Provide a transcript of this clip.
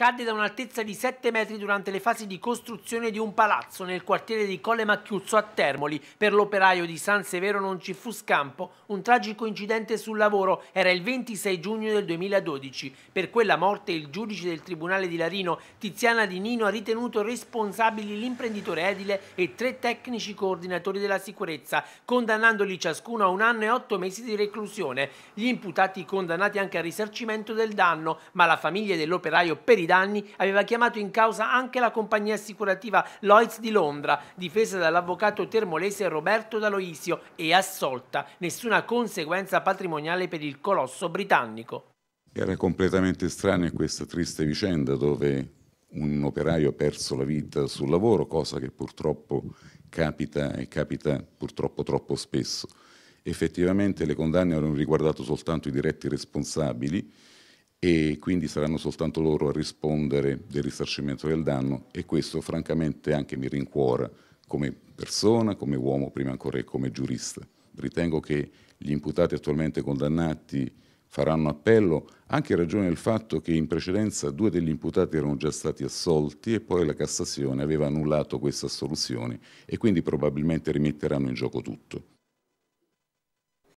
cadde da un'altezza di 7 metri durante le fasi di costruzione di un palazzo nel quartiere di Colle Macchiuzzo a Termoli. Per l'operaio di San Severo non ci fu scampo, un tragico incidente sul lavoro era il 26 giugno del 2012. Per quella morte il giudice del Tribunale di Larino, Tiziana Di Nino, ha ritenuto responsabili l'imprenditore edile e tre tecnici coordinatori della sicurezza, condannandoli ciascuno a un anno e otto mesi di reclusione. Gli imputati condannati anche al risarcimento del danno, ma la famiglia dell'operaio per perito danni aveva chiamato in causa anche la compagnia assicurativa Lloyds di Londra, difesa dall'avvocato termolese Roberto D'Aloisio e assolta, nessuna conseguenza patrimoniale per il colosso britannico. Era completamente strana questa triste vicenda dove un operaio ha perso la vita sul lavoro, cosa che purtroppo capita e capita purtroppo troppo spesso. Effettivamente le condanne hanno riguardato soltanto i diretti responsabili, e quindi saranno soltanto loro a rispondere del risarcimento del danno e questo francamente anche mi rincuora come persona, come uomo prima ancora che come giurista. Ritengo che gli imputati attualmente condannati faranno appello anche in ragione del fatto che in precedenza due degli imputati erano già stati assolti e poi la Cassazione aveva annullato questa assoluzione e quindi probabilmente rimetteranno in gioco tutto.